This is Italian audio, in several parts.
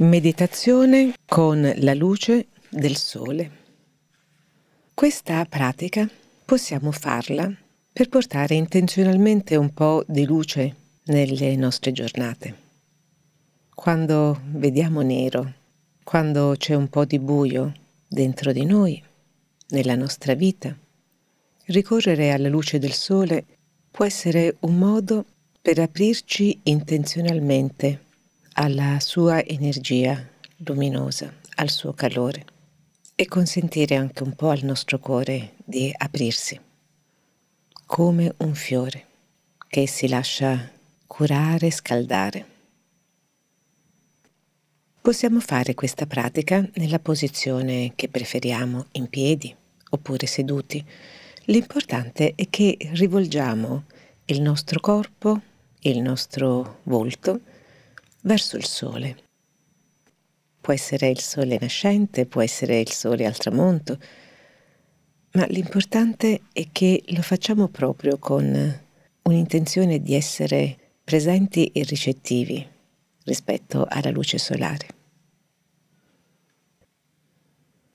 Meditazione con la luce del sole. Questa pratica possiamo farla per portare intenzionalmente un po' di luce nelle nostre giornate. Quando vediamo nero, quando c'è un po' di buio dentro di noi, nella nostra vita, ricorrere alla luce del sole può essere un modo per aprirci intenzionalmente alla sua energia luminosa, al suo calore e consentire anche un po' al nostro cuore di aprirsi, come un fiore che si lascia curare, scaldare. Possiamo fare questa pratica nella posizione che preferiamo, in piedi oppure seduti. L'importante è che rivolgiamo il nostro corpo, il nostro volto verso il sole. Può essere il sole nascente, può essere il sole al tramonto, ma l'importante è che lo facciamo proprio con un'intenzione di essere presenti e ricettivi rispetto alla luce solare.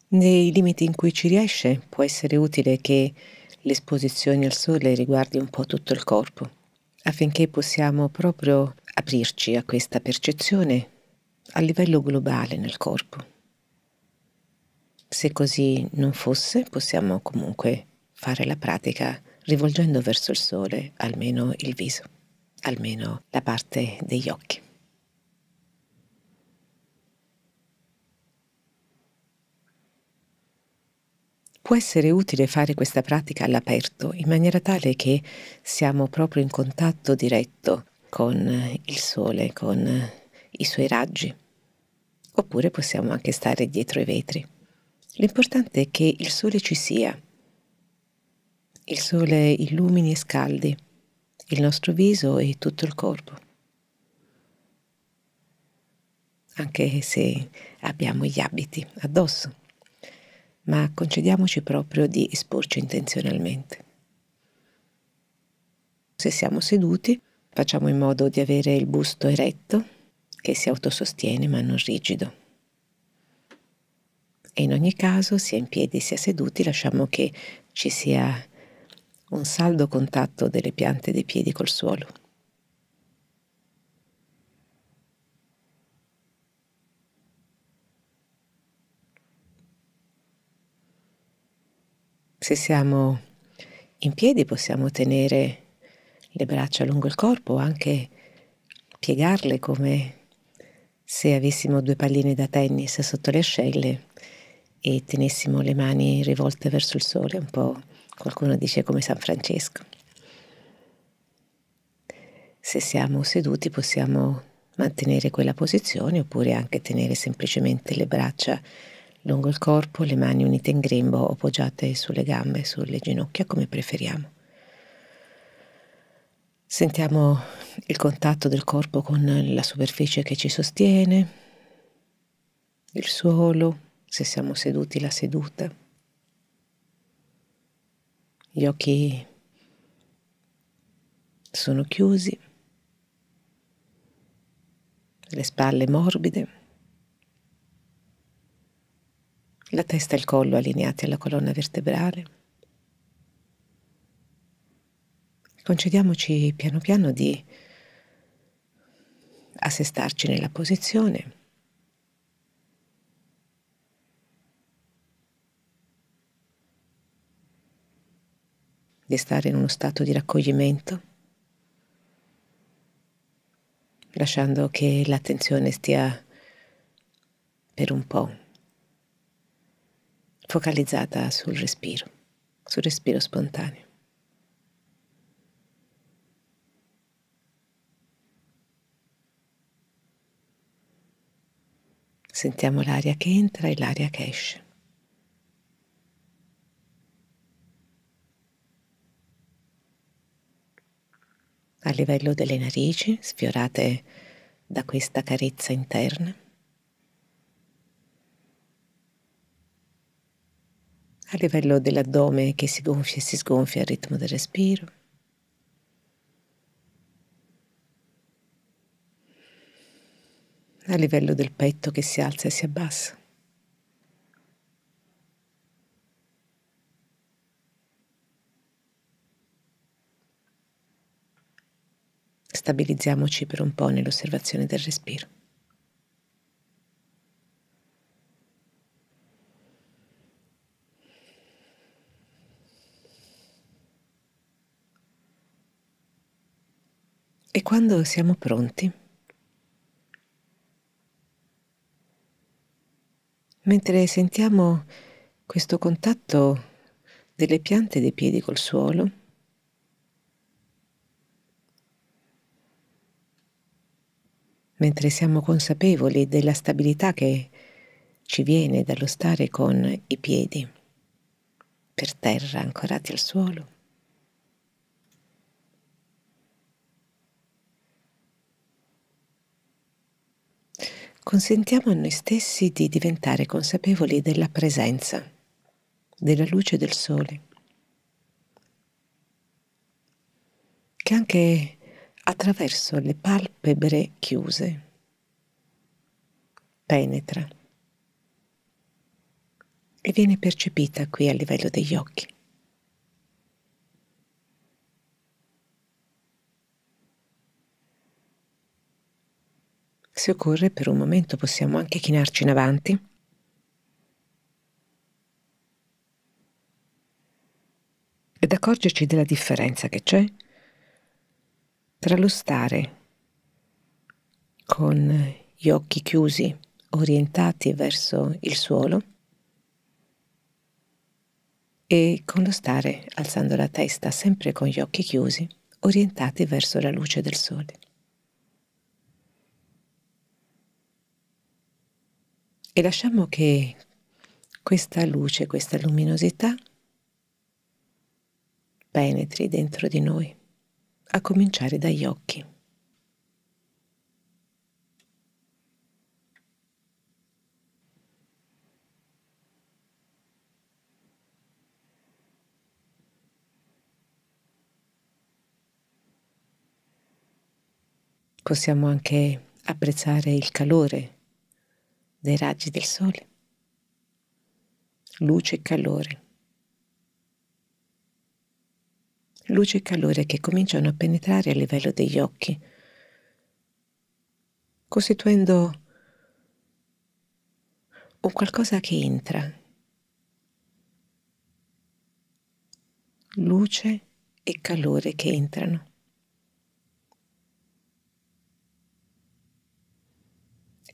Nei limiti in cui ci riesce può essere utile che l'esposizione al sole riguardi un po' tutto il corpo affinché possiamo proprio aprirci a questa percezione a livello globale nel corpo. Se così non fosse, possiamo comunque fare la pratica rivolgendo verso il sole almeno il viso, almeno la parte degli occhi. Può essere utile fare questa pratica all'aperto, in maniera tale che siamo proprio in contatto diretto con il sole, con i suoi raggi. Oppure possiamo anche stare dietro i vetri. L'importante è che il sole ci sia. Il sole illumini e scaldi il nostro viso e tutto il corpo. Anche se abbiamo gli abiti addosso ma concediamoci proprio di esporci intenzionalmente. Se siamo seduti, facciamo in modo di avere il busto eretto, che si autosostiene ma non rigido. E in ogni caso, sia in piedi sia seduti, lasciamo che ci sia un saldo contatto delle piante dei piedi col suolo. Se siamo in piedi possiamo tenere le braccia lungo il corpo, o anche piegarle come se avessimo due palline da tennis sotto le ascelle e tenessimo le mani rivolte verso il sole, un po' qualcuno dice come San Francesco. Se siamo seduti possiamo mantenere quella posizione oppure anche tenere semplicemente le braccia lungo il corpo, le mani unite in grembo o poggiate sulle gambe e sulle ginocchia come preferiamo. Sentiamo il contatto del corpo con la superficie che ci sostiene, il suolo, se siamo seduti la seduta. Gli occhi sono chiusi, le spalle morbide. la testa e il collo allineati alla colonna vertebrale. Concediamoci piano piano di assestarci nella posizione. di stare in uno stato di raccoglimento, lasciando che l'attenzione stia per un po' focalizzata sul respiro, sul respiro spontaneo. Sentiamo l'aria che entra e l'aria che esce. A livello delle narici, sfiorate da questa carezza interna. a livello dell'addome che si gonfia e si sgonfia al ritmo del respiro. a livello del petto che si alza e si abbassa. Stabilizziamoci per un po' nell'osservazione del respiro. quando siamo pronti, mentre sentiamo questo contatto delle piante dei piedi col suolo, mentre siamo consapevoli della stabilità che ci viene dallo stare con i piedi per terra ancorati al suolo. consentiamo a noi stessi di diventare consapevoli della presenza, della luce del sole, che anche attraverso le palpebre chiuse penetra e viene percepita qui a livello degli occhi. Se occorre, per un momento possiamo anche chinarci in avanti. Ed accorgerci della differenza che c'è tra lo stare con gli occhi chiusi, orientati verso il suolo, e con lo stare alzando la testa sempre con gli occhi chiusi, orientati verso la luce del sole. e lasciamo che questa luce, questa luminosità penetri dentro di noi, a cominciare dagli occhi. Possiamo anche apprezzare il calore dei raggi del sole, luce e calore. Luce e calore che cominciano a penetrare a livello degli occhi, costituendo un qualcosa che entra. Luce e calore che entrano.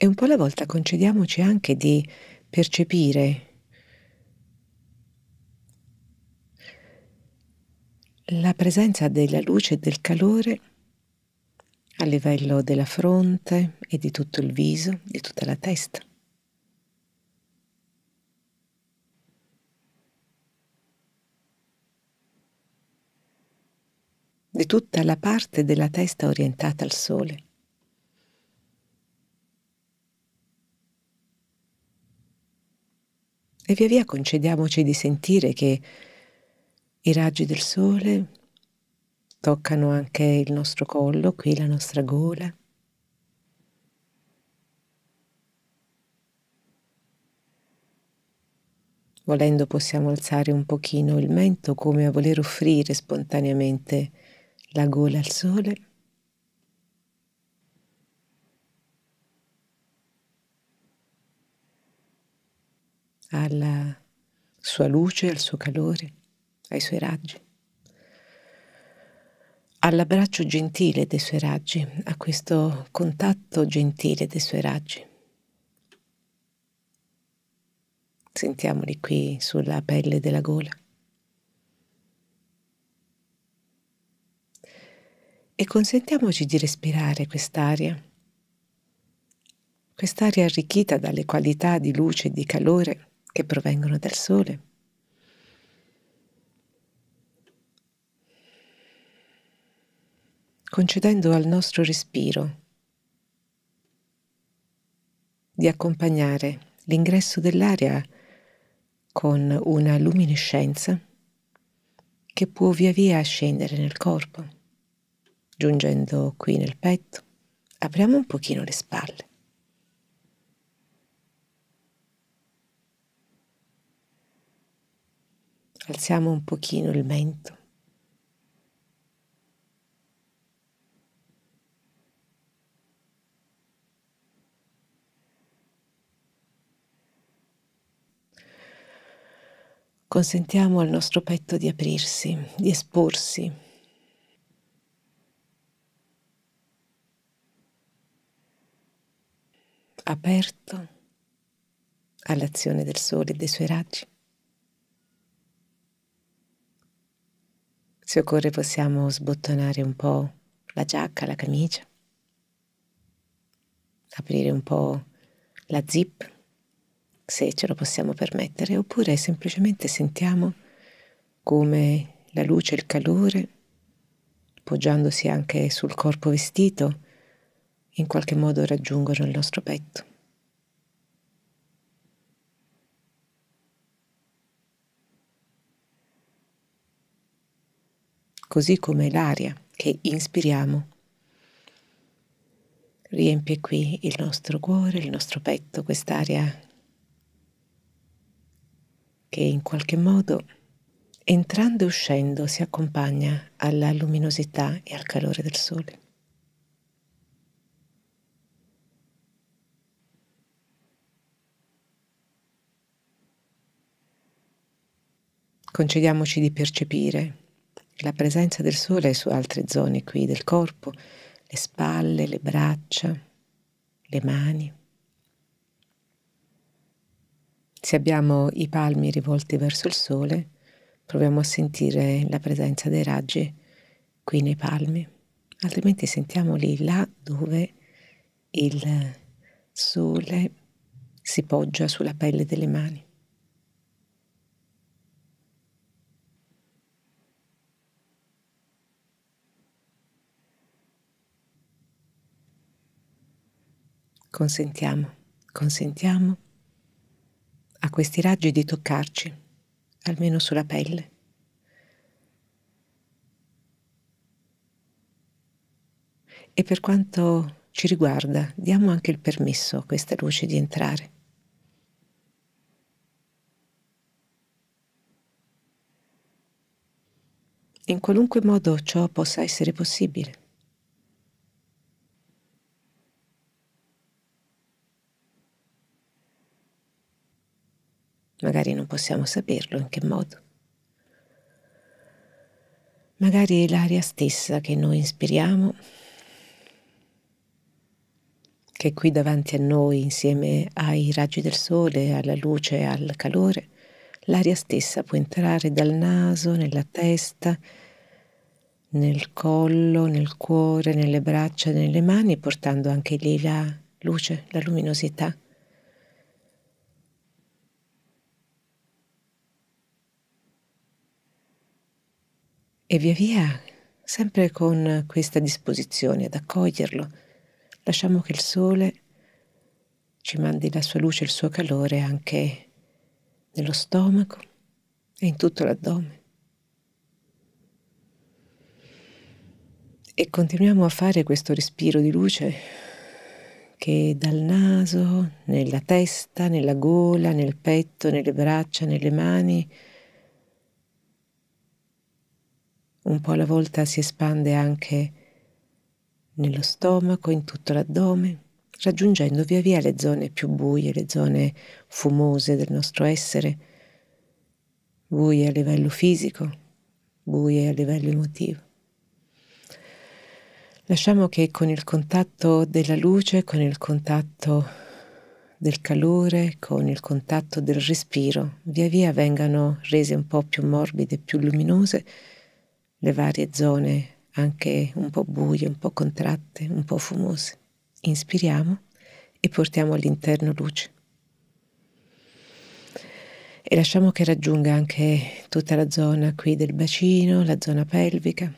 E un po' alla volta concediamoci anche di percepire la presenza della luce e del calore a livello della fronte e di tutto il viso, di tutta la testa. di tutta la parte della testa orientata al sole. e via via concediamoci di sentire che i raggi del sole toccano anche il nostro collo, qui la nostra gola. Volendo possiamo alzare un pochino il mento come a voler offrire spontaneamente la gola al sole. alla sua luce, al suo calore, ai suoi raggi, all'abbraccio gentile dei suoi raggi, a questo contatto gentile dei suoi raggi. Sentiamoli qui sulla pelle della gola. E consentiamoci di respirare quest'aria, quest'aria arricchita dalle qualità di luce e di calore che provengono dal sole. Concedendo al nostro respiro di accompagnare l'ingresso dell'aria con una luminescenza che può via via scendere nel corpo, giungendo qui nel petto. Apriamo un pochino le spalle. alziamo un pochino il mento. Consentiamo al nostro petto di aprirsi, di esporsi. Aperto all'azione del sole e dei suoi raggi. Se occorre possiamo sbottonare un po' la giacca, la camicia, aprire un po' la zip, se ce lo possiamo permettere, oppure semplicemente sentiamo come la luce, il calore, poggiandosi anche sul corpo vestito, in qualche modo raggiungono il nostro petto. così come l'aria che inspiriamo. Riempie qui il nostro cuore, il nostro petto, quest'aria che in qualche modo entrando e uscendo si accompagna alla luminosità e al calore del sole. Concediamoci di percepire la presenza del sole su altre zone qui del corpo, le spalle, le braccia, le mani. Se abbiamo i palmi rivolti verso il sole, proviamo a sentire la presenza dei raggi qui nei palmi, altrimenti sentiamoli là dove il sole si poggia sulla pelle delle mani. Consentiamo, consentiamo a questi raggi di toccarci, almeno sulla pelle. E per quanto ci riguarda, diamo anche il permesso a questa luce di entrare. In qualunque modo ciò possa essere possibile. magari non possiamo saperlo in che modo. Magari l'aria stessa che noi inspiriamo, che è qui davanti a noi insieme ai raggi del sole, alla luce, al calore, l'aria stessa può entrare dal naso, nella testa, nel collo, nel cuore, nelle braccia, nelle mani, portando anche lì la luce, la luminosità. E via via, sempre con questa disposizione ad accoglierlo, lasciamo che il sole ci mandi la sua luce, il suo calore anche nello stomaco e in tutto l'addome. E continuiamo a fare questo respiro di luce che dal naso, nella testa, nella gola, nel petto, nelle braccia, nelle mani, un po' alla volta si espande anche nello stomaco, in tutto l'addome, raggiungendo via via le zone più buie, le zone fumose del nostro essere, buie a livello fisico, buie a livello emotivo. Lasciamo che con il contatto della luce, con il contatto del calore, con il contatto del respiro, via via vengano rese un po' più morbide, più luminose, le varie zone anche un po' buie, un po' contratte, un po' fumose. Inspiriamo e portiamo all'interno luce. E lasciamo che raggiunga anche tutta la zona qui del bacino, la zona pelvica,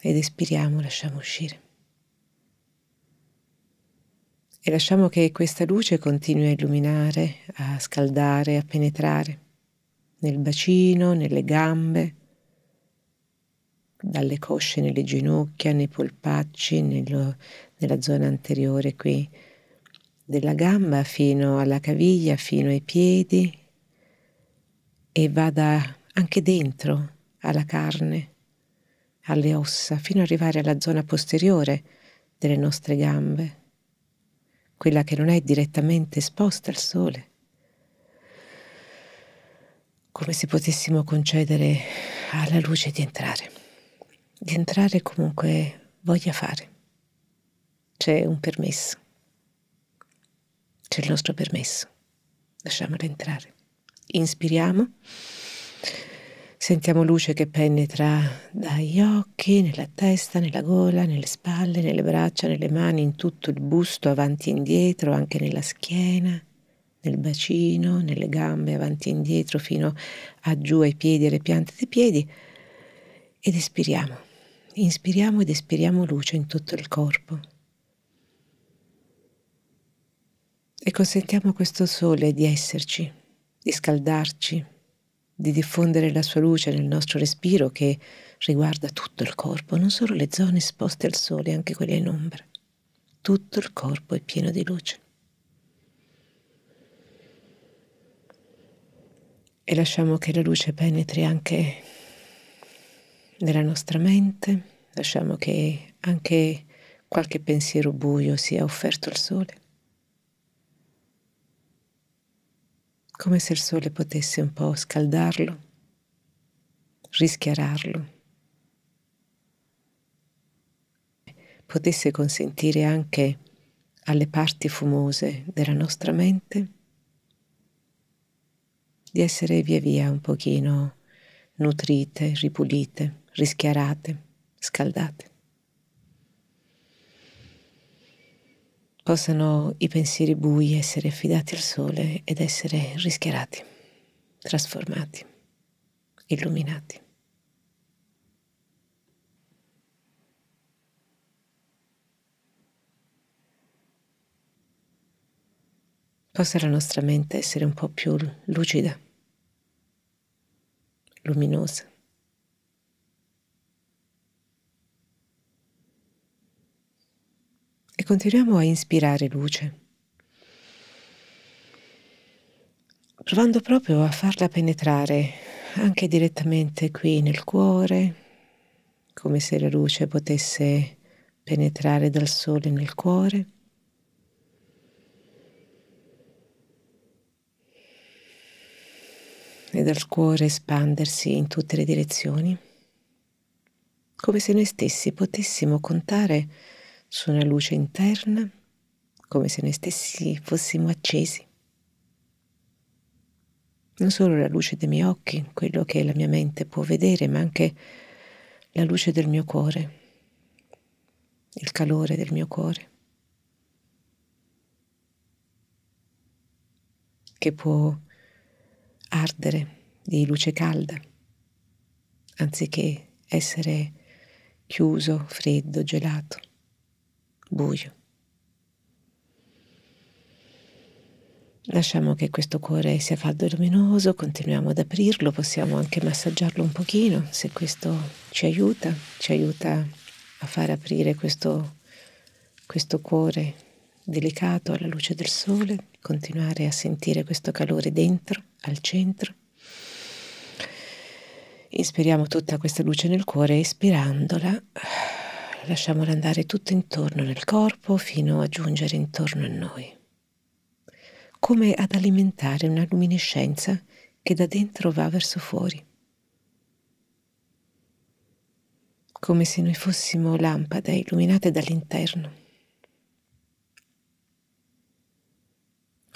ed espiriamo, lasciamo uscire. E lasciamo che questa luce continui a illuminare, a scaldare, a penetrare nel bacino, nelle gambe, dalle cosce nelle ginocchia, nei polpacci, nello, nella zona anteriore qui della gamba fino alla caviglia, fino ai piedi e vada anche dentro alla carne, alle ossa, fino ad arrivare alla zona posteriore delle nostre gambe, quella che non è direttamente esposta al sole. Come se potessimo concedere alla luce di entrare di entrare comunque voglia fare. C'è un permesso, c'è il nostro permesso, lasciamolo entrare. Inspiriamo, sentiamo luce che penetra dagli occhi, nella testa, nella gola, nelle spalle, nelle braccia, nelle mani, in tutto il busto, avanti e indietro, anche nella schiena nel bacino, nelle gambe, avanti e indietro, fino a giù ai piedi, alle piante dei piedi, ed espiriamo inspiriamo ed espiriamo luce in tutto il corpo. E consentiamo a questo sole di esserci, di scaldarci, di diffondere la sua luce nel nostro respiro che riguarda tutto il corpo, non solo le zone esposte al sole, anche quelle in ombra. Tutto il corpo è pieno di luce. E lasciamo che la luce penetri anche nella nostra mente, lasciamo che anche qualche pensiero buio sia offerto al sole, come se il sole potesse un po' scaldarlo, rischiararlo, potesse consentire anche alle parti fumose della nostra mente di essere via via un pochino nutrite, ripulite rischiarate, scaldate. Possano i pensieri bui essere affidati al sole ed essere rischiarati, trasformati, illuminati. possa la nostra mente essere un po' più lucida, luminosa. e continuiamo a inspirare luce, provando proprio a farla penetrare anche direttamente qui nel cuore, come se la luce potesse penetrare dal sole nel cuore. e dal cuore espandersi in tutte le direzioni, come se noi stessi potessimo contare su una luce interna, come se noi stessi fossimo accesi. Non solo la luce dei miei occhi, quello che la mia mente può vedere, ma anche la luce del mio cuore, il calore del mio cuore, che può ardere di luce calda, anziché essere chiuso, freddo, gelato buio. Lasciamo che questo cuore sia caldo e luminoso, continuiamo ad aprirlo, possiamo anche massaggiarlo un pochino, se questo ci aiuta, ci aiuta a far aprire questo, questo cuore delicato alla luce del sole, continuare a sentire questo calore dentro, al centro. Inspiriamo tutta questa luce nel cuore, ispirandola lasciamola andare tutto intorno nel corpo fino a giungere intorno a noi, come ad alimentare una luminescenza che da dentro va verso fuori, come se noi fossimo lampade illuminate dall'interno.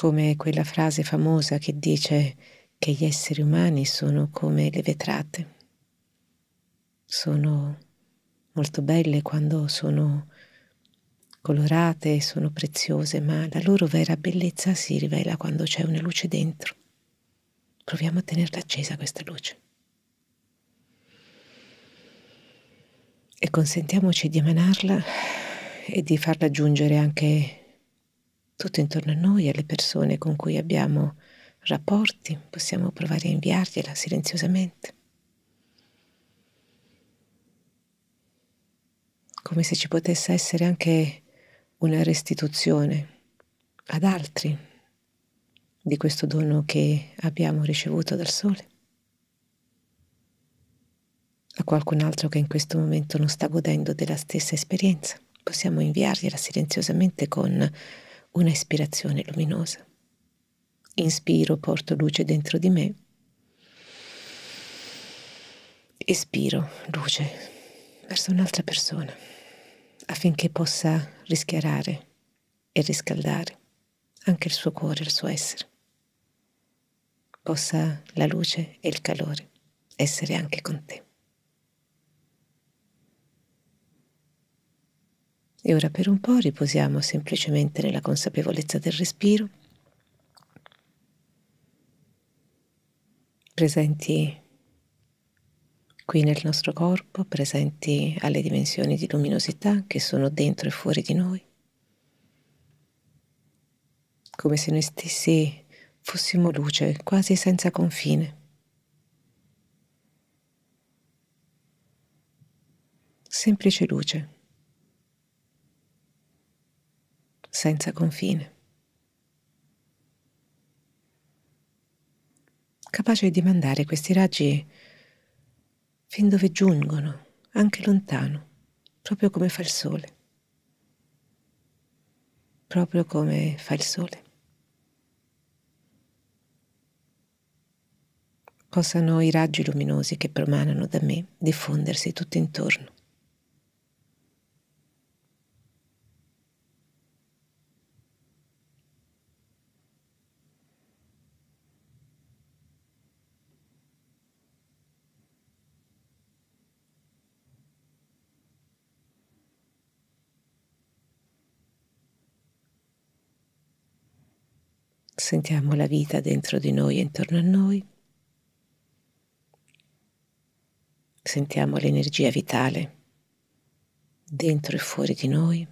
come quella frase famosa che dice che gli esseri umani sono come le vetrate, sono molto belle quando sono colorate, sono preziose, ma la loro vera bellezza si rivela quando c'è una luce dentro. Proviamo a tenerla accesa questa luce. E consentiamoci di emanarla e di farla giungere anche tutto intorno a noi, alle persone con cui abbiamo rapporti, possiamo provare a inviargliela silenziosamente. come se ci potesse essere anche una restituzione ad altri di questo dono che abbiamo ricevuto dal Sole, a qualcun altro che in questo momento non sta godendo della stessa esperienza. Possiamo inviargliela silenziosamente con una ispirazione luminosa. Inspiro, porto luce dentro di me. Espiro luce verso un'altra persona affinché possa rischiarare e riscaldare anche il suo cuore, il suo essere. Possa la luce e il calore essere anche con te. E ora per un po' riposiamo semplicemente nella consapevolezza del respiro, presenti qui nel nostro corpo, presenti alle dimensioni di luminosità che sono dentro e fuori di noi, come se noi stessi fossimo luce quasi senza confine. Semplice luce, senza confine. capace di mandare questi raggi fin dove giungono, anche lontano, proprio come fa il sole. Proprio come fa il sole. Possano i raggi luminosi che promanano da me diffondersi tutto intorno. Sentiamo la vita dentro di noi e intorno a noi. Sentiamo l'energia vitale dentro e fuori di noi.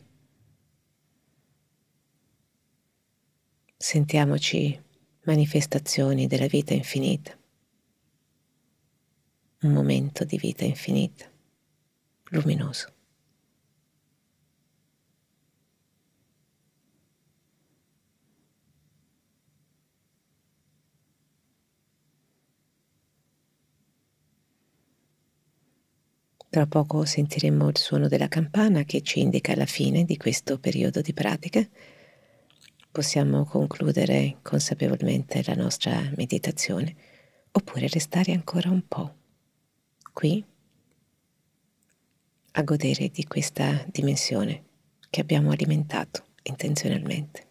Sentiamoci manifestazioni della vita infinita, un momento di vita infinita, luminoso. Tra poco sentiremo il suono della campana che ci indica la fine di questo periodo di pratica. Possiamo concludere consapevolmente la nostra meditazione oppure restare ancora un po' qui a godere di questa dimensione che abbiamo alimentato intenzionalmente.